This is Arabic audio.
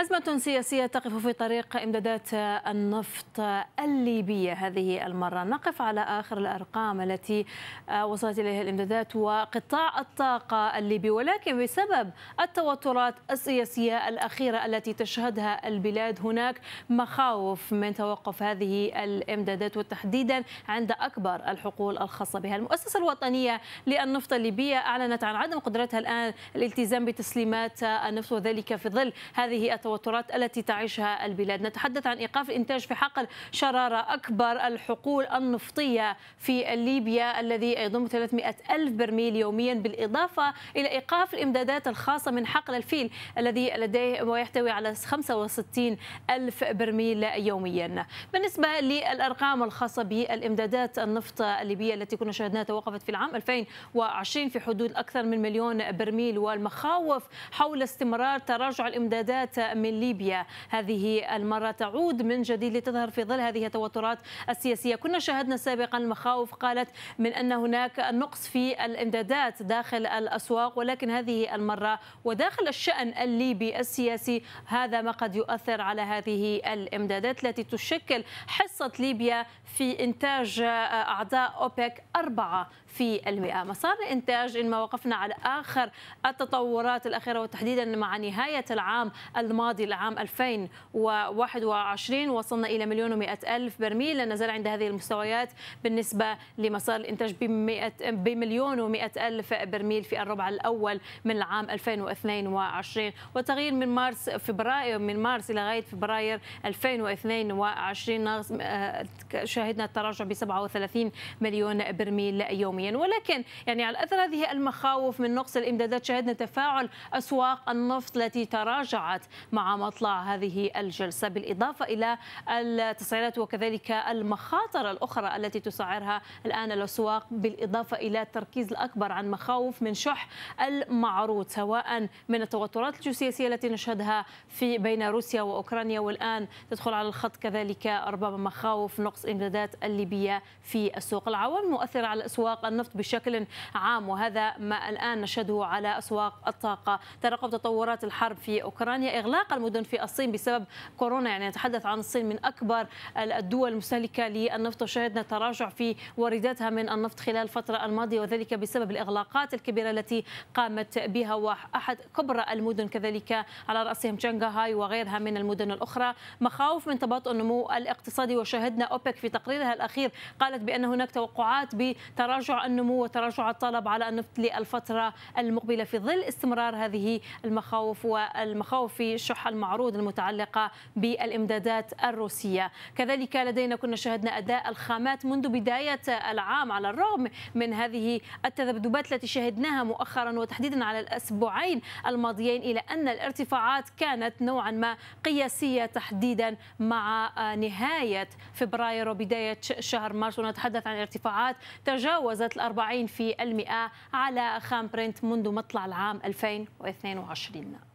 أزمة سياسية تقف في طريق إمدادات النفط الليبية هذه المرة نقف على آخر الأرقام التي وصلت إليها الإمدادات وقطاع الطاقة الليبي ولكن بسبب التوترات السياسية الأخيرة التي تشهدها البلاد هناك مخاوف من توقف هذه الإمدادات وتحديدا عند أكبر الحقول الخاصة بها المؤسسة الوطنية للنفط الليبية أعلنت عن عدم قدرتها الآن الالتزام بتسليمات النفط وذلك في ظل هذه التوترات التوترات التي تعيشها البلاد نتحدث عن إيقاف الإنتاج في حقل شرارة أكبر الحقول النفطية في ليبيا الذي يضم 300 ألف برميل يوميا بالإضافة إلى إيقاف الإمدادات الخاصة من حقل الفيل الذي لديه ويحتوي على 65 ألف برميل يوميا بالنسبة للأرقام الخاصة بالإمدادات النفط الليبية التي كنا شاهدناها توقفت في العام 2020 في حدود أكثر من مليون برميل والمخاوف حول استمرار تراجع الإمدادات من ليبيا هذه المرة تعود من جديد لتظهر في ظل هذه التوترات السياسية كنا شاهدنا سابقا مخاوف قالت من أن هناك نقص في الإمدادات داخل الأسواق ولكن هذه المرة وداخل الشأن الليبي السياسي هذا ما قد يؤثر على هذه الإمدادات التي تشكل حصة ليبيا في إنتاج أعضاء أوبك 4 في المئة مسار الإنتاج إن ما وقفنا على آخر التطورات الأخيرة وتحديدا مع نهاية العام الماضي الماضي لعام 2021 وصلنا إلى مليون و ألف برميل لا نزال عند هذه المستويات بالنسبة لمسار الإنتاج بمليون و ألف برميل في الربع الأول من العام 2022 وتغيير من مارس فبراير من مارس إلى غاية فبراير 2022 آه، شاهدنا شهدنا التراجع ب 37 مليون برميل يوميا ولكن يعني على أثر هذه المخاوف من نقص الإمدادات شهدنا تفاعل أسواق النفط التي تراجعت مع مطلع هذه الجلسة بالإضافة إلى التسعيرات وكذلك المخاطر الأخرى التي تسعرها الآن الأسواق بالإضافة إلى التركيز الأكبر عن مخاوف من شح المعروض سواء من التوترات الجيوسياسية التي نشهدها في بين روسيا وأوكرانيا والآن تدخل على الخط كذلك ربما مخاوف نقص إمدادات الليبية في السوق العوامل المؤثرة على أسواق النفط بشكل عام وهذا ما الآن نشهده على أسواق الطاقة ترقب تطورات الحرب في أوكرانيا إغلاق اغلاق المدن في الصين بسبب كورونا يعني نتحدث عن الصين من اكبر الدول المستهلكه للنفط وشهدنا تراجع في وارداتها من النفط خلال الفتره الماضيه وذلك بسبب الاغلاقات الكبيره التي قامت بها واحد كبرى المدن كذلك على راسهم شنغهاي وغيرها من المدن الاخرى مخاوف من تباطؤ النمو الاقتصادي وشهدنا اوبك في تقريرها الاخير قالت بان هناك توقعات بتراجع النمو وتراجع الطلب على النفط للفتره المقبله في ظل استمرار هذه المخاوف والمخاوف في الشح المعروض المتعلقة بالإمدادات الروسية كذلك لدينا كنا شهدنا أداء الخامات منذ بداية العام على الرغم من هذه التذبذبات التي شهدناها مؤخرا وتحديدا على الأسبوعين الماضيين إلى أن الارتفاعات كانت نوعا ما قياسية تحديدا مع نهاية فبراير وبداية شهر مارس ونتحدث عن ارتفاعات تجاوزت الأربعين في المئة على خام برنت منذ مطلع العام 2022